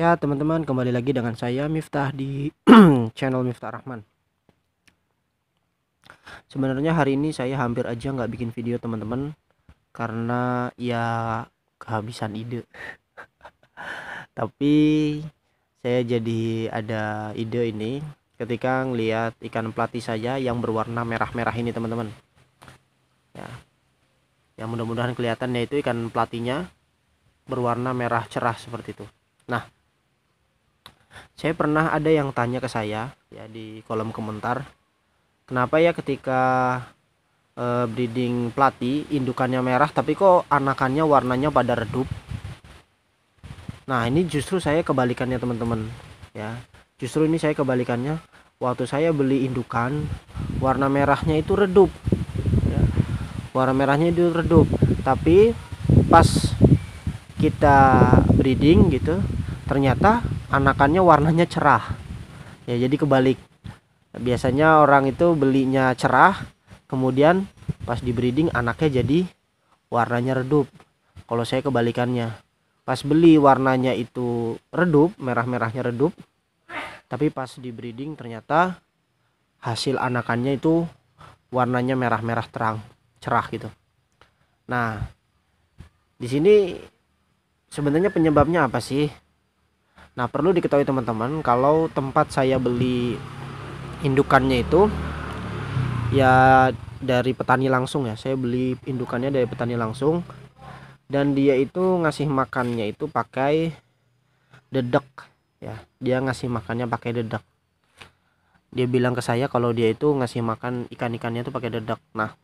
Ya teman-teman kembali lagi dengan saya Miftah di channel Miftah Rahman Sebenarnya hari ini saya hampir aja nggak bikin video teman-teman Karena ya kehabisan ide Tapi saya jadi ada ide ini Ketika ngeliat ikan pelati saya yang berwarna merah-merah ini teman-teman Ya, yang mudah-mudahan kelihatan ya itu ikan pelatinya berwarna merah cerah seperti itu Nah saya pernah ada yang tanya ke saya ya di kolom komentar kenapa ya ketika e, breeding plati indukannya merah tapi kok anakannya warnanya pada redup nah ini justru saya kebalikannya teman-teman ya justru ini saya kebalikannya waktu saya beli indukan warna merahnya itu redup ya. warna merahnya itu redup tapi pas kita breeding gitu ternyata anakannya warnanya cerah ya jadi kebalik biasanya orang itu belinya cerah kemudian pas di breeding anaknya jadi warnanya redup kalau saya kebalikannya pas beli warnanya itu redup merah-merahnya redup tapi pas di breeding ternyata hasil anakannya itu warnanya merah-merah terang cerah gitu nah di sini sebenarnya penyebabnya apa sih Nah, perlu diketahui teman-teman kalau tempat saya beli indukannya itu ya dari petani langsung ya. Saya beli indukannya dari petani langsung dan dia itu ngasih makannya itu pakai dedek ya. Dia ngasih makannya pakai dedek. Dia bilang ke saya kalau dia itu ngasih makan ikan-ikannya itu pakai dedek. Nah,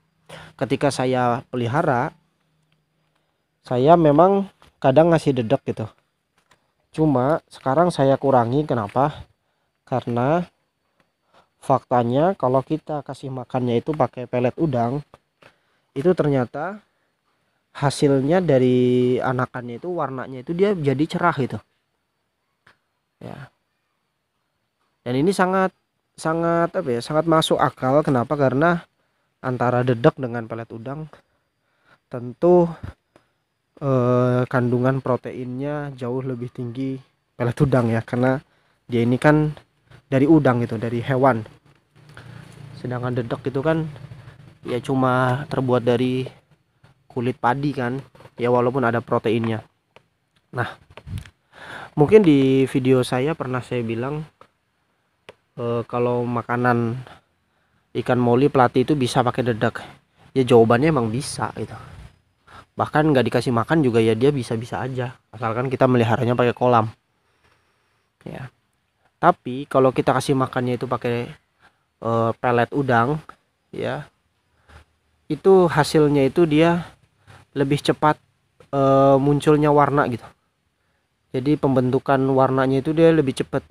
ketika saya pelihara saya memang kadang ngasih dedek gitu cuma sekarang saya kurangi kenapa karena faktanya kalau kita kasih makannya itu pakai pelet udang itu ternyata hasilnya dari anakannya itu warnanya itu dia jadi cerah itu ya dan ini sangat sangat apa ya sangat masuk akal kenapa karena antara dedek dengan pelet udang tentu eh, kandungan proteinnya jauh lebih tinggi pelet udang ya karena dia ini kan dari udang gitu dari hewan sedangkan dedak itu kan ya cuma terbuat dari kulit padi kan ya walaupun ada proteinnya nah mungkin di video saya pernah saya bilang eh, kalau makanan ikan moli pelati itu bisa pakai dedak ya jawabannya emang bisa gitu bahkan nggak dikasih makan juga ya dia bisa-bisa aja asalkan kita meliharanya pakai kolam ya tapi kalau kita kasih makannya itu pakai e, pelet udang ya itu hasilnya itu dia lebih cepat e, munculnya warna gitu jadi pembentukan warnanya itu dia lebih cepat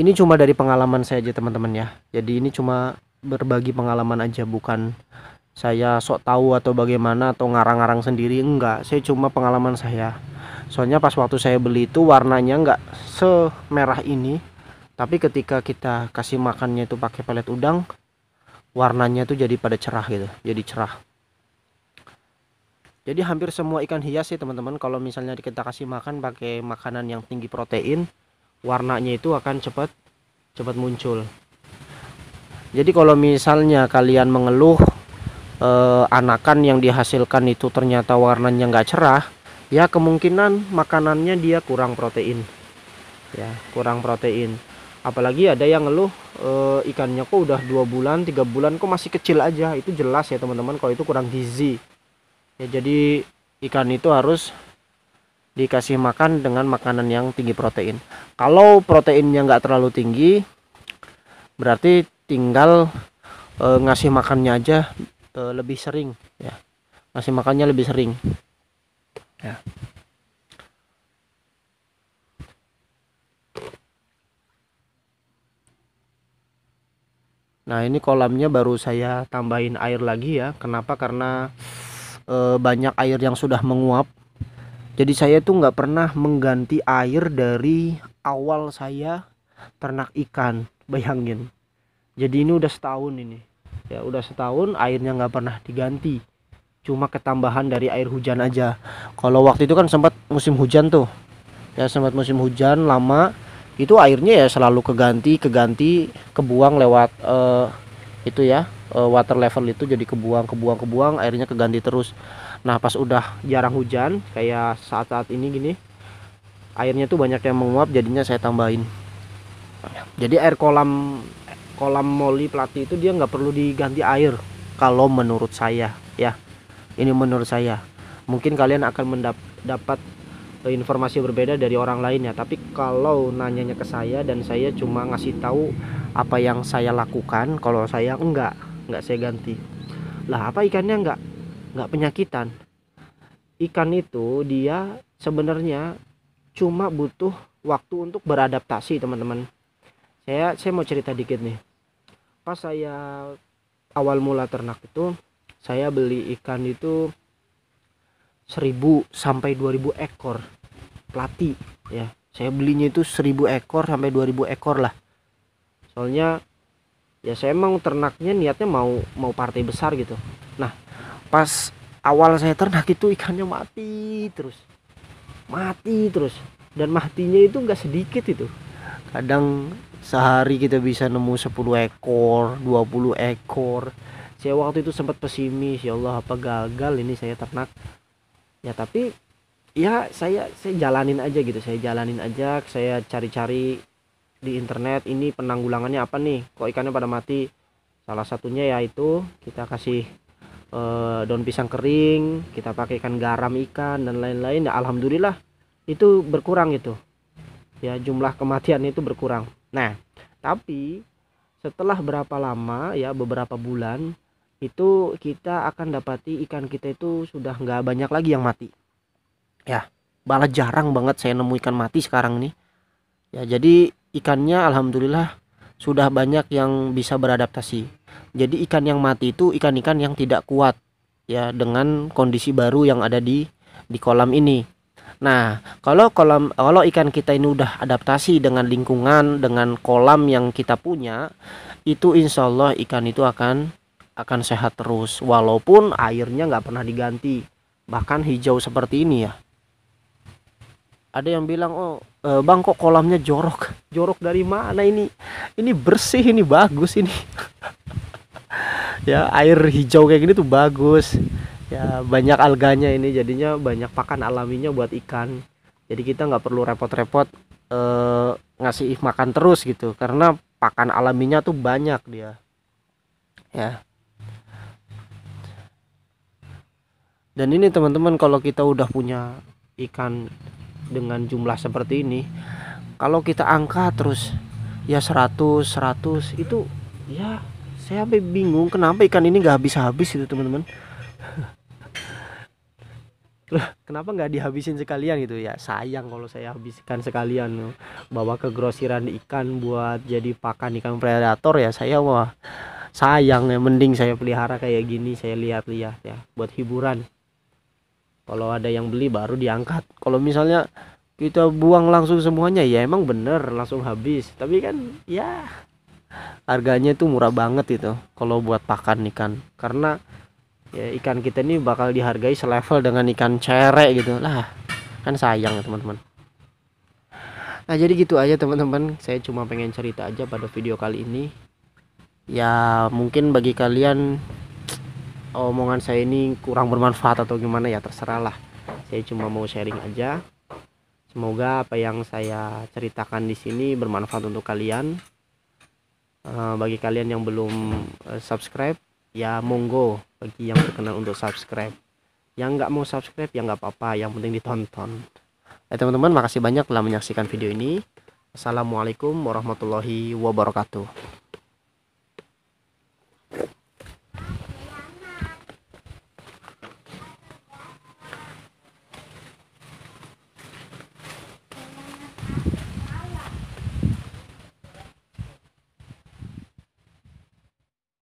ini cuma dari pengalaman saya aja teman-teman ya jadi ini cuma berbagi pengalaman aja bukan saya sok tahu atau bagaimana atau ngarang-ngarang sendiri enggak saya cuma pengalaman saya soalnya pas waktu saya beli itu warnanya enggak semerah ini tapi ketika kita kasih makannya itu pakai pelet udang warnanya tuh jadi pada cerah gitu jadi cerah jadi hampir semua ikan hias sih teman-teman kalau misalnya kita kasih makan pakai makanan yang tinggi protein warnanya itu akan cepat cepat muncul jadi kalau misalnya kalian mengeluh eh, anakan yang dihasilkan itu ternyata warnanya nggak cerah ya kemungkinan makanannya dia kurang protein ya kurang protein apalagi ada yang ngeluh e, ikannya kok udah dua bulan tiga bulan kok masih kecil aja itu jelas ya teman-teman kalau itu kurang gizi ya jadi ikan itu harus dikasih makan dengan makanan yang tinggi protein kalau proteinnya nggak terlalu tinggi berarti tinggal e, ngasih makannya aja e, lebih sering ya nasi makannya lebih sering ya Nah ini kolamnya baru saya tambahin air lagi ya Kenapa karena e, banyak air yang sudah menguap Jadi saya tuh nggak pernah mengganti air dari awal saya ternak ikan Bayangin Jadi ini udah setahun ini ya udah setahun airnya nggak pernah diganti cuma ketambahan dari air hujan aja kalau waktu itu kan sempat musim hujan tuh ya sempat musim hujan lama itu airnya ya selalu keganti keganti kebuang lewat uh, itu ya uh, water level itu jadi kebuang kebuang kebuang airnya keganti terus nah pas udah jarang hujan kayak saat-saat ini gini airnya tuh banyak yang menguap jadinya saya tambahin jadi air kolam kolam moli pelatih itu dia nggak perlu diganti air kalau menurut saya ya ini menurut saya mungkin kalian akan mendapat eh, informasi berbeda dari orang lain ya tapi kalau nanyanya ke saya dan saya cuma ngasih tahu apa yang saya lakukan kalau saya enggak enggak saya ganti lah apa ikannya enggak enggak penyakitan ikan itu dia sebenarnya cuma butuh waktu untuk beradaptasi teman-teman saya saya mau cerita dikit nih pas saya awal mula ternak itu saya beli ikan itu 1000 sampai 2000 ekor plati ya saya belinya itu 1000 ekor sampai 2000 ekor lah soalnya ya saya emang ternaknya niatnya mau mau partai besar gitu nah pas awal saya ternak itu ikannya mati terus mati terus dan matinya itu nggak sedikit itu kadang sehari kita bisa nemu 10 ekor 20 ekor saya waktu itu sempat pesimis ya Allah apa gagal ini saya ternak ya tapi ya saya saya jalanin aja gitu saya jalanin aja saya cari-cari di internet ini penanggulangannya apa nih kok ikannya pada mati salah satunya yaitu kita kasih e, daun pisang kering kita ikan garam ikan dan lain-lain ya alhamdulillah itu berkurang gitu ya jumlah kematian itu berkurang Nah, tapi setelah berapa lama ya beberapa bulan itu kita akan dapati ikan kita itu sudah nggak banyak lagi yang mati. Ya, malah jarang banget saya nemu ikan mati sekarang nih. Ya, jadi ikannya alhamdulillah sudah banyak yang bisa beradaptasi. Jadi ikan yang mati itu ikan-ikan yang tidak kuat ya dengan kondisi baru yang ada di di kolam ini. Nah, kalau kolam kalau ikan kita ini udah adaptasi dengan lingkungan, dengan kolam yang kita punya, itu insya Allah ikan itu akan akan sehat terus walaupun airnya nggak pernah diganti bahkan hijau seperti ini ya ada yang bilang oh e, bang kok kolamnya jorok jorok dari mana ini ini bersih ini bagus ini ya air hijau kayak gini tuh bagus ya banyak alganya ini jadinya banyak pakan alaminya buat ikan jadi kita nggak perlu repot-repot eh, ngasih makan terus gitu karena pakan alaminya tuh banyak dia ya dan ini teman-teman kalau kita udah punya ikan dengan jumlah seperti ini kalau kita angkat terus ya 100 100 itu ya saya bingung kenapa ikan ini nggak habis-habis itu teman-teman loh kenapa nggak dihabisin sekalian gitu ya sayang kalau saya habiskan sekalian bawa ke grosiran ikan buat jadi pakan ikan predator ya saya wah sayang ya mending saya pelihara kayak gini saya lihat-lihat ya buat hiburan kalau ada yang beli baru diangkat kalau misalnya kita buang langsung semuanya ya emang bener langsung habis tapi kan ya harganya itu murah banget itu kalau buat pakan ikan karena ya, ikan kita ini bakal dihargai selevel dengan ikan cere gitu lah kan sayang ya teman-teman nah jadi gitu aja teman-teman saya cuma pengen cerita aja pada video kali ini ya mungkin bagi kalian omongan saya ini kurang bermanfaat atau gimana ya terserah lah saya cuma mau sharing aja semoga apa yang saya ceritakan di sini bermanfaat untuk kalian eh, bagi kalian yang belum eh, subscribe ya monggo bagi yang berkenan untuk subscribe yang nggak mau subscribe ya nggak apa-apa yang penting ditonton ya teman-teman makasih banyak telah menyaksikan video ini assalamualaikum warahmatullahi wabarakatuh